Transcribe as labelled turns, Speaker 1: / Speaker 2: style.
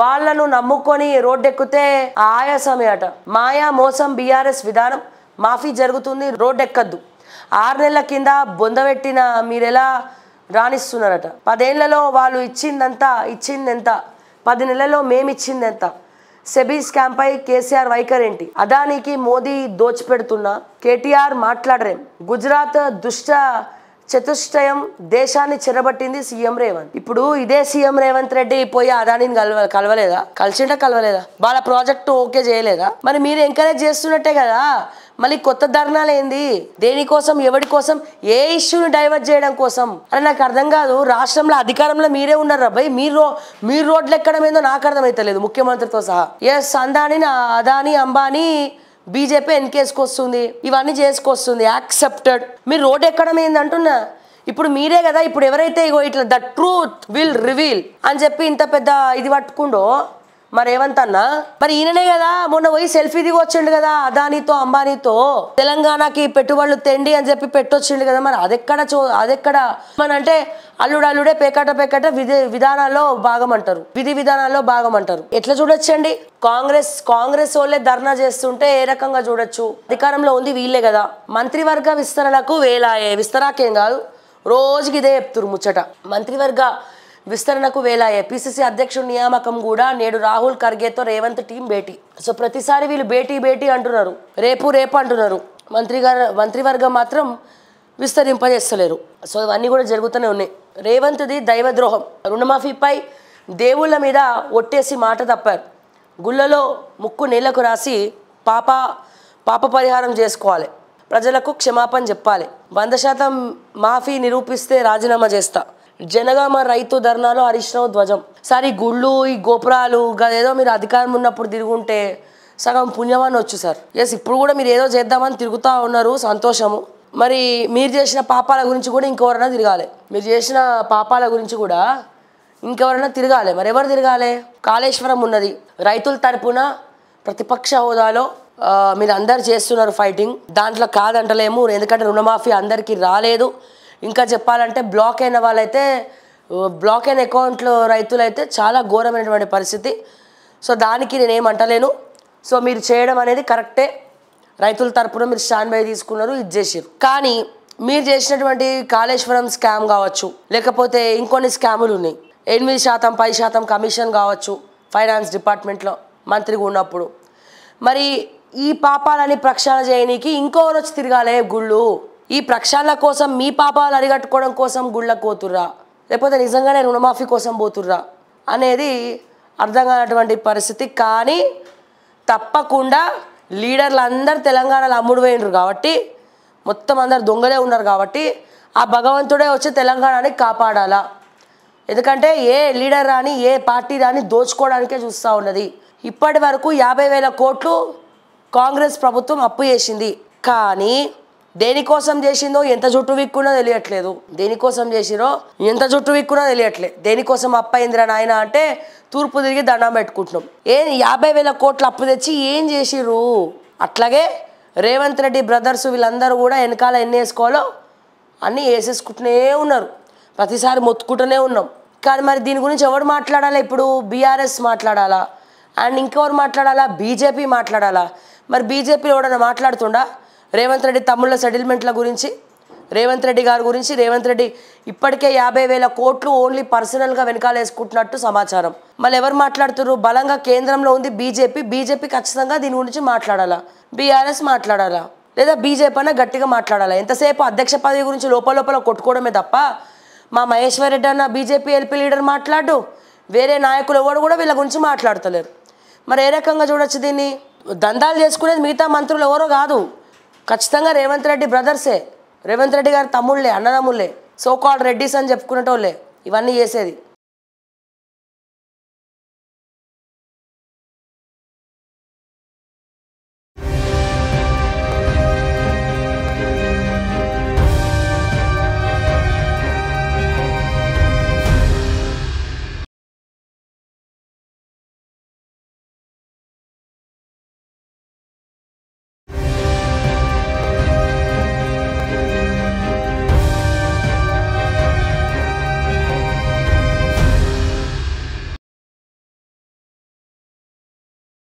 Speaker 1: వాళ్లను నమ్ముకొని రోడ్డెక్కితే ఆయాసమే అట మాయా మోసం బీఆర్ఎస్ విధానం మాఫీ జరుగుతుంది రోడ్డెక్కద్దు ఆరు నెలల కింద బొందబెట్టిన మీరెలా రాణిస్తున్నారట పదేళ్లలో వాళ్ళు ఇచ్చిందంతా ఇచ్చిందెంత పది నెలల్లో మేమిచ్చిందెంత సెబీ స్కామ్పై కేసీఆర్ వైఖరేంటి అదానికి మోదీ దోచిపెడుతున్నా కేటీఆర్ మాట్లాడరేం గుజరాత్ దుష్ట చతుష్టయం దేశాన్ని చెరబట్టింది సీఎం రేవంత్ ఇప్పుడు ఇదే సీఎం రేవంత్ రెడ్డి పోయి అదానిని కలవ కలవలేదా కలిసిండ కలవలేదా వాళ్ళ ప్రాజెక్టు ఓకే చేయలేదా మరి మీరు ఎంకరేజ్ చేస్తున్నట్టే కదా మళ్ళీ కొత్త ధర్నాలు ఏంది దేనికోసం ఎవరి కోసం ఏ ఇష్యూని డైవర్ట్ చేయడం కోసం అని నాకు అర్థం కాదు రాష్ట్రంలో అధికారంలో మీరే ఉన్నారు రాబాయ్ మీరు మీరు రోడ్లు ఎక్కడం ఏందో నాకు అర్థమైతలేదు ముఖ్యమంత్రితో సహా ఎస్ అందాని అదాని అంబానీ బీజేపీ ఎన్కేసుకొస్తుంది ఇవన్నీ చేసుకొస్తుంది యాక్సెప్టెడ్ మీరు రోడ్ ఎక్కడం అంటున్నా ఇప్పుడు మీరే కదా ఇప్పుడు ఎవరైతే ఇగో ఇట్లా ద ట్రూత్ విల్ రివీల్ అని చెప్పి ఇంత పెద్ద ఇది పట్టుకుండో మరి ఏమంతన్నా మరి ఈయననే కదా మొన్న పోయి సెల్ఫీ దిగి వచ్చిండు కదా అదానితో అంబానీతో తెలంగాణకి పెట్టుబడులు తెండి అని చెప్పి పెట్టొచ్చిండు కదా మరి అదెక్కడ చూ అదెక్కడ మన అంటే అల్లుడు అల్లుడే పేకట పేకట విధి విధానాల్లో భాగం అంటారు విధి విధానాల్లో భాగం అంటారు ఎట్లా చూడొచ్చండి కాంగ్రెస్ కాంగ్రెస్ వాళ్ళే ధర్నా చేస్తుంటే ఏ రకంగా చూడొచ్చు అధికారంలో ఉంది వీళ్ళే కదా మంత్రివర్గ విస్తరణకు వేలాయే విస్తరాకేం కాదు రోజుకి ఇదే చెప్తురు ముచ్చట మంత్రివర్గ విస్తరణకు వేలాయే పీసీసీ అధ్యక్షుడి నియామకం కూడా నేడు రాహుల్ ఖర్గేతో రేవంత్ టీం భేటీ సో ప్రతిసారి వీళ్ళు భేటీ భేటీ అంటున్నారు రేపు రేపు అంటున్నారు మంత్రి గారు మంత్రివర్గం మాత్రం విస్తరింపజేస్తలేరు సో ఇవన్నీ కూడా జరుగుతూనే ఉన్నాయి రేవంత్ది దైవద్రోహం రుణమాఫీపై దేవుళ్ళ మీద ఒట్టేసి మాట తప్పారు గుళ్ళలో ముక్కు నీళ్లకు రాసి పాప పాప పరిహారం చేసుకోవాలి ప్రజలకు క్షమాపణ చెప్పాలి వంద శాతం మాఫీ నిరూపిస్తే రాజీనామా చేస్తా జనగామ రైతు ధర్నాలు హరిశ్రమ ధ్వజం సార్ ఈ గుళ్ళు ఈ గోపురాలు ఏదో మీరు అధికారం ఉన్నప్పుడు తిరుగుంటే సగం పుణ్యమాన్ని వచ్చు సార్ ఎస్ ఇప్పుడు కూడా మీరు ఏదో చేద్దామని తిరుగుతూ ఉన్నారు సంతోషము మరి మీరు చేసిన పాపాల గురించి కూడా ఇంకెవరైనా తిరగాలి మీరు చేసిన పాపాల గురించి కూడా ఇంకెవరైనా తిరగాలి మరి ఎవరు తిరగాలి కాళేశ్వరం ఉన్నది రైతుల తరపున ప్రతిపక్ష హోదాలో మీరు అందరు చేస్తున్నారు ఫైటింగ్ దాంట్లో కాదంటలేము ఎందుకంటే రుణమాఫీ అందరికీ రాలేదు ఇంకా చెప్పాలంటే బ్లాక్ అయిన వాళ్ళైతే బ్లాక్ అయిన అకౌంట్లో రైతులైతే చాలా ఘోరమైనటువంటి పరిస్థితి సో దానికి నేనేం అంటలేను సో మీరు చేయడం అనేది కరెక్టే రైతుల తరపున మీరు స్టాండ్ బై తీసుకున్నారు ఇది చేసారు కానీ మీరు చేసినటువంటి కాళేశ్వరం స్కామ్ కావచ్చు లేకపోతే ఇంకొన్ని స్కాములు ఉన్నాయి ఎనిమిది శాతం పది శాతం కమిషన్ కావచ్చు ఫైనాన్స్ డిపార్ట్మెంట్లో మంత్రిగా ఉన్నప్పుడు మరి ఈ పాపాలని ప్రక్షాళన చేయనీకి ఇంకోరు వచ్చి తిరగాలే గుళ్ళు ఈ ప్రక్షాళన కోసం మీ పాపాలు అరిగట్టుకోవడం కోసం గుళ్ళకు పోతుర్రా లేకపోతే నిజంగానే రుణమాఫీ కోసం పోతుర్రా అనేది అర్థం కానటువంటి పరిస్థితి కానీ తప్పకుండా లీడర్లు అందరు తెలంగాణలో అమ్ముడు పోయినరు కాబట్టి మొత్తం అందరు దొంగలే ఉన్నారు కాబట్టి ఆ భగవంతుడే వచ్చి తెలంగాణని కాపాడాలా ఎందుకంటే ఏ లీడర్ రాని ఏ పార్టీ రాని దోచుకోవడానికే చూస్తూ ఉన్నది ఇప్పటి వరకు యాభై వేల కోట్లు కాంగ్రెస్ ప్రభుత్వం అప్పు చేసింది కానీ దేనికోసం చేసిందో ఎంత జుట్టు విక్కున్నా తెలియట్లేదు దేనికోసం చేసిరో ఎంత జుట్టు విక్కున్నా తెలియట్లేదు దేనికోసం అప్పయిందిరా నాయన అంటే తూర్పు తిరిగి దండం పెట్టుకుంటున్నాం ఏం యాభై వేల కోట్లు అప్పు తెచ్చి ఏం చేసిరు అట్లాగే రేవంత్ రెడ్డి బ్రదర్స్ వీళ్ళందరూ కూడా వెనకాల ఎన్ని వేసుకోవాలో అన్నీ వేసేసుకుంటూనే ఉన్నారు ప్రతిసారి మొత్తుకుంటూనే ఉన్నాం కానీ మరి దీని గురించి ఎవరు మాట్లాడాలా ఇప్పుడు బీఆర్ఎస్ మాట్లాడాలా అండ్ ఇంకెవరు మాట్లాడాలా బీజేపీ మాట్లాడాలా మరి బీజేపీ ఎవడన్నా మాట్లాడుతుండా రేవంత్ రెడ్డి తమ్ముళ్ళ సెటిల్మెంట్ల గురించి రేవంత్ రెడ్డి గారి గురించి రేవంత్ రెడ్డి ఇప్పటికే యాభై వేల కోట్లు ఓన్లీ పర్సనల్గా వెనకాలేసుకుంటున్నట్టు సమాచారం మళ్ళీ ఎవరు మాట్లాడుతున్నారు బలంగా కేంద్రంలో ఉంది బీజేపీ బీజేపీ ఖచ్చితంగా దీని గురించి మాట్లాడాలా బీఆర్ఎస్ మాట్లాడాలా లేదా బీజేపీ అన్న గట్టిగా మాట్లాడాలా ఎంతసేపు అధ్యక్ష పదవి గురించి లోపల లోపల కొట్టుకోవడమే తప్ప మా మహేశ్వర్ రెడ్డి అన్న బీజేపీ ఎల్పీ లీడర్ మాట్లాడు వేరే నాయకులు ఎవరు కూడా వీళ్ళ గురించి మాట్లాడతలేరు మరి ఏ రకంగా చూడొచ్చు దీన్ని దందాలు చేసుకునేది మిగతా మంత్రులు ఎవరో కాదు ఖచ్చితంగా రేవంత్ రెడ్డి బ్రదర్సే రేవంత్ రెడ్డి గారి తమ్ముళ్ళే అన్నదమ్ముళ్ళే సోకాల్ రెడ్డిస్ అని చెప్పుకునేటోళ్ళే ఇవన్నీ చేసేది